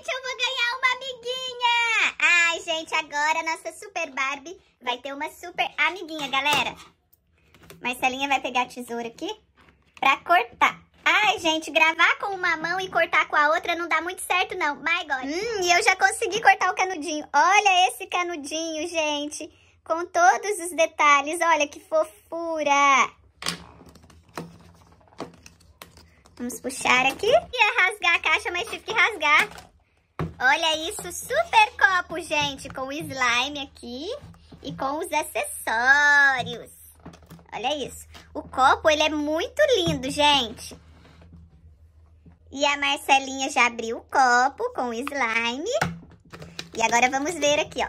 Gente, eu vou ganhar uma amiguinha! Ai, gente, agora a nossa super Barbie vai ter uma super amiguinha, galera. Marcelinha vai pegar a tesoura aqui pra cortar. Ai, gente, gravar com uma mão e cortar com a outra não dá muito certo, não. My God. Hum, e eu já consegui cortar o canudinho. Olha esse canudinho, gente. Com todos os detalhes. Olha que fofura. Vamos puxar aqui. Ia rasgar a caixa, mas tive que rasgar. Olha isso, super copo, gente, com o slime aqui e com os acessórios. Olha isso. O copo, ele é muito lindo, gente. E a Marcelinha já abriu o copo com o slime. E agora vamos ver aqui, ó.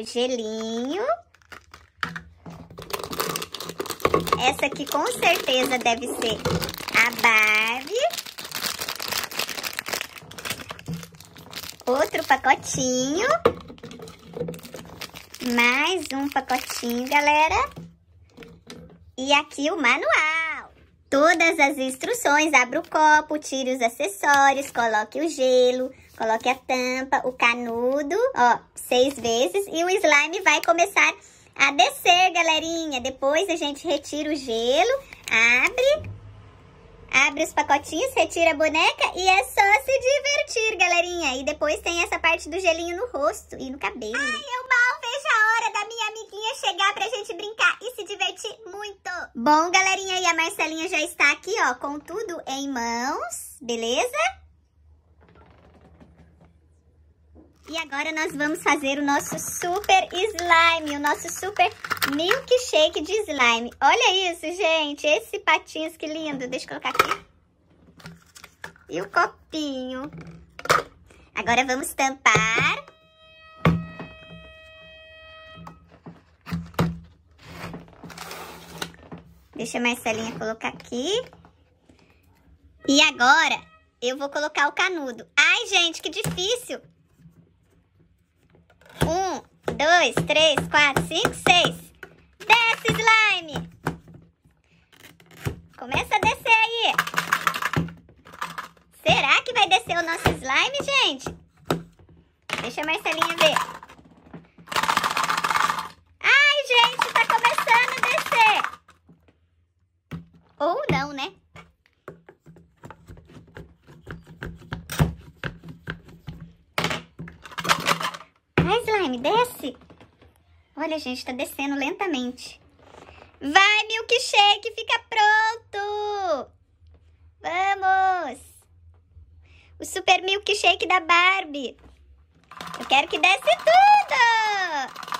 O gelinho. Essa aqui com certeza deve ser a Barbie. outro pacotinho. Mais um pacotinho, galera. E aqui o manual. Todas as instruções, abra o copo, tire os acessórios, coloque o gelo, coloque a tampa, o canudo, ó, seis vezes. E o slime vai começar a descer, galerinha. Depois a gente retira o gelo, abre Abre os pacotinhos, retira a boneca e é só se divertir, galerinha. E depois tem essa parte do gelinho no rosto e no cabelo. Ai, eu mal vejo a hora da minha amiguinha chegar pra gente brincar e se divertir muito. Bom, galerinha, e a Marcelinha já está aqui, ó, com tudo em mãos, beleza? E agora nós vamos fazer o nosso super slime, o nosso super milkshake de slime. Olha isso, gente, esse patinhos, que lindo. Deixa eu colocar aqui. E o copinho. Agora vamos tampar. Deixa a Marcelinha colocar aqui. E agora eu vou colocar o canudo. Ai, gente, que difícil! Um, dois, três, quatro, cinco, seis. Desce, slime! Começa a descer aí. Será que vai descer o nosso slime, gente? Deixa a Marcelinha ver. Ai, gente, tá começando a descer. Ou não, né? Milkshane, desce. Olha, gente, tá descendo lentamente. Vai, milkshake, fica pronto. Vamos. O super milkshake da Barbie. Eu quero que desce tudo.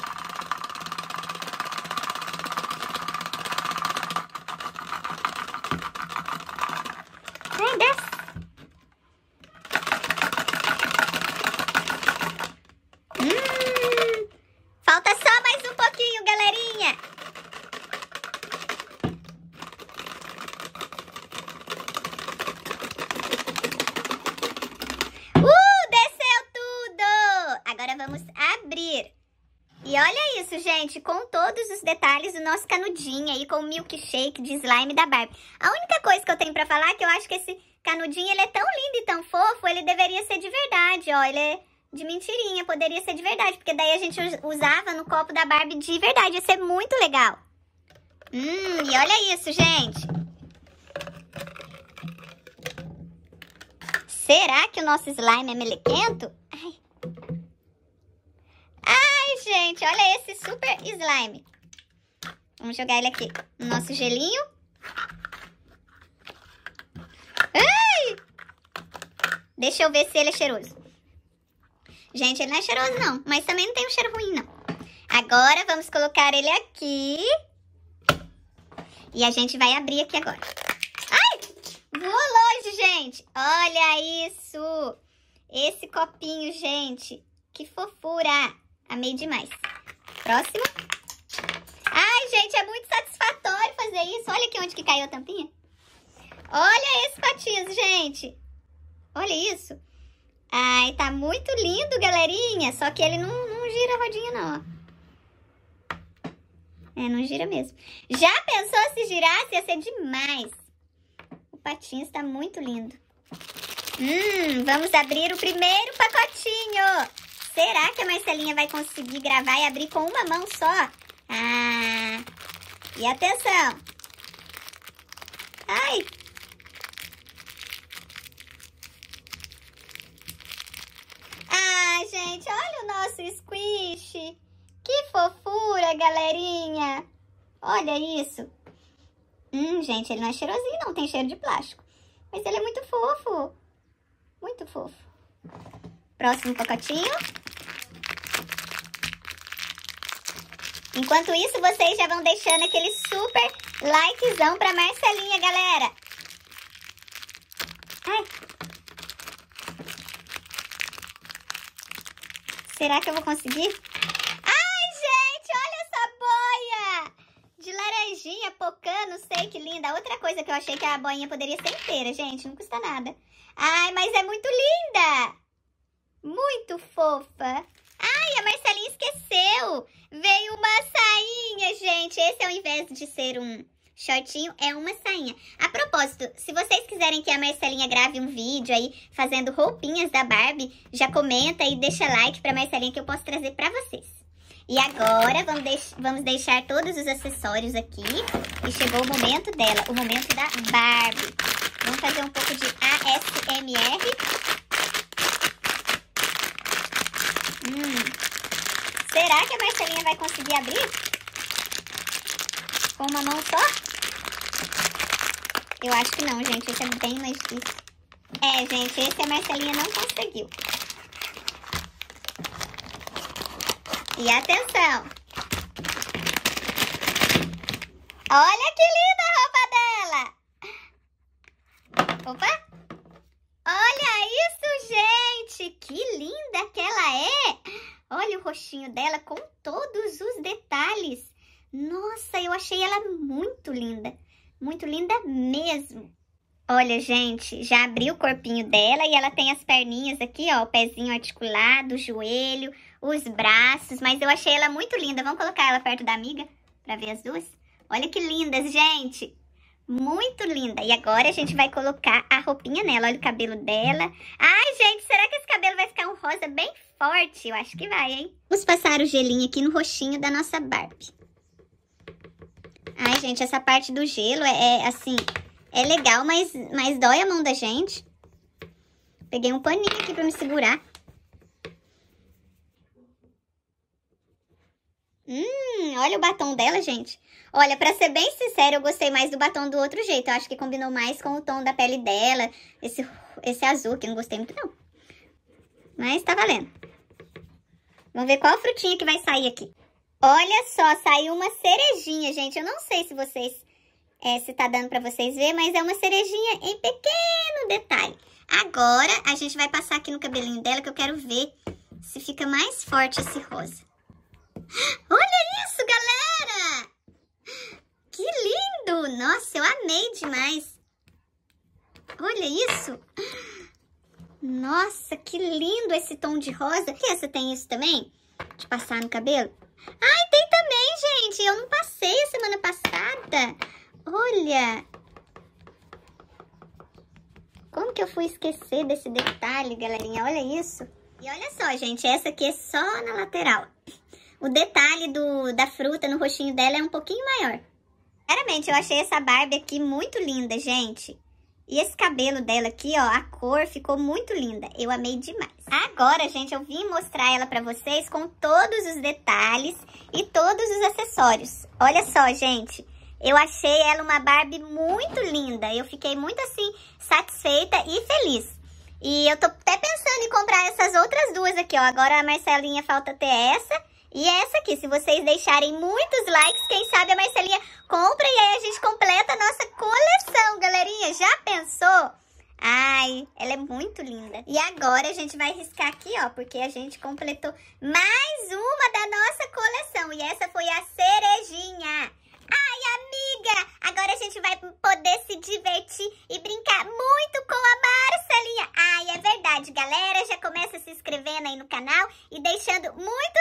gente, com todos os detalhes do nosso canudinho aí, com milkshake de slime da Barbie. A única coisa que eu tenho pra falar é que eu acho que esse canudinho, ele é tão lindo e tão fofo, ele deveria ser de verdade, ó. Ele é de mentirinha, poderia ser de verdade, porque daí a gente usava no copo da Barbie de verdade, ia ser muito legal. Hum, e olha isso, gente. Será que o nosso slime é melequento? gente, olha esse super slime. Vamos jogar ele aqui no nosso gelinho. Ai! Deixa eu ver se ele é cheiroso. Gente, ele não é cheiroso não, mas também não tem um cheiro ruim não. Agora vamos colocar ele aqui. E a gente vai abrir aqui agora. Ai! Voou longe, gente! Olha isso! Esse copinho, gente! Que fofura! Amei demais. Próxima. Ai, gente, é muito satisfatório fazer isso. Olha aqui onde que caiu a tampinha. Olha esse patins, gente. Olha isso. Ai, tá muito lindo, galerinha. Só que ele não, não gira a rodinha, não, ó. É, não gira mesmo. Já pensou se girasse? Ia ser demais. O patinho está muito lindo. Hum, vamos abrir o primeiro pacotinho. Será que a Marcelinha vai conseguir gravar e abrir com uma mão só? Ah! E atenção! Ai! Ah, gente, olha o nosso squish! Que fofura, galerinha! Olha isso! Hum, gente, ele não é cheirosinho, não tem cheiro de plástico. Mas ele é muito fofo. Muito fofo. Próximo pacotinho. Enquanto isso, vocês já vão deixando aquele super likezão pra Marcelinha, galera. Ai. Será que eu vou conseguir? Ai, gente, olha essa boia! De laranjinha, pocã, não sei, que linda. Outra coisa que eu achei que a boinha poderia ser inteira, gente, não custa nada. Ai, mas é muito linda! Muito fofa! Ai, a Marcelinha esqueceu! Veio uma sainha, gente. Esse ao invés de ser um shortinho, é uma sainha. A propósito, se vocês quiserem que a Marcelinha grave um vídeo aí fazendo roupinhas da Barbie, já comenta e deixa like pra Marcelinha que eu posso trazer pra vocês. E agora vamos, deix vamos deixar todos os acessórios aqui. E chegou o momento dela, o momento da Barbie. Vamos fazer um pouco de ASMR Será que a Marcelinha vai conseguir abrir? Com uma mão só? Eu acho que não, gente. Esse é bem mais difícil. É, gente, esse é a Marcelinha não conseguiu. E atenção! Olha que linda a roupa dela! Opa! Olha isso, gente! Que linda que ela é! Olha o roxinho dela com todos os detalhes. Nossa, eu achei ela muito linda. Muito linda mesmo. Olha, gente, já abri o corpinho dela e ela tem as perninhas aqui, ó, o pezinho articulado, o joelho, os braços, mas eu achei ela muito linda. Vamos colocar ela perto da amiga para ver as duas? Olha que lindas, gente! Muito linda. E agora a gente vai colocar a roupinha nela. Olha o cabelo dela. Ai, gente, será que esse cabelo vai ficar um rosa bem forte? Eu acho que vai, hein? Vamos passar o gelinho aqui no roxinho da nossa Barbie. Ai, gente, essa parte do gelo é, é assim, é legal, mas, mas dói a mão da gente. Peguei um paninho aqui pra me segurar. Olha o batom dela, gente. Olha, pra ser bem sincera, eu gostei mais do batom do outro jeito. Eu acho que combinou mais com o tom da pele dela. Esse, esse azul, que eu não gostei muito, não. Mas tá valendo. Vamos ver qual frutinha que vai sair aqui. Olha só, saiu uma cerejinha, gente. Eu não sei se vocês... É, se tá dando pra vocês ver, mas é uma cerejinha em pequeno detalhe. Agora, a gente vai passar aqui no cabelinho dela, que eu quero ver se fica mais forte esse rosa. Olha isso! galera! Que lindo! Nossa, eu amei demais! Olha isso! Nossa, que lindo esse tom de rosa! E essa tem isso também? De passar no cabelo? Ai, tem também, gente! Eu não passei a semana passada! Olha! Como que eu fui esquecer desse detalhe, galerinha? Olha isso! E olha só, gente, essa aqui é só na lateral o detalhe do, da fruta no rostinho dela é um pouquinho maior. Sinceramente, eu achei essa Barbie aqui muito linda, gente. E esse cabelo dela aqui, ó, a cor ficou muito linda. Eu amei demais. Agora, gente, eu vim mostrar ela pra vocês com todos os detalhes e todos os acessórios. Olha só, gente. Eu achei ela uma Barbie muito linda. Eu fiquei muito, assim, satisfeita e feliz. E eu tô até pensando em comprar essas outras duas aqui, ó. Agora a Marcelinha falta ter essa e essa aqui, se vocês deixarem muitos likes, quem sabe a Marcelinha compra e aí a gente completa a nossa coleção, galerinha. Já pensou? Ai, ela é muito linda. E agora a gente vai riscar aqui, ó, porque a gente completou mais uma da nossa coleção. E essa foi a cerejinha. Ai, amiga, agora a gente vai poder se divertir e brincar muito com a Marcelinha. Ai, é verdade, galera. Já começa se inscrevendo aí no canal e deixando muito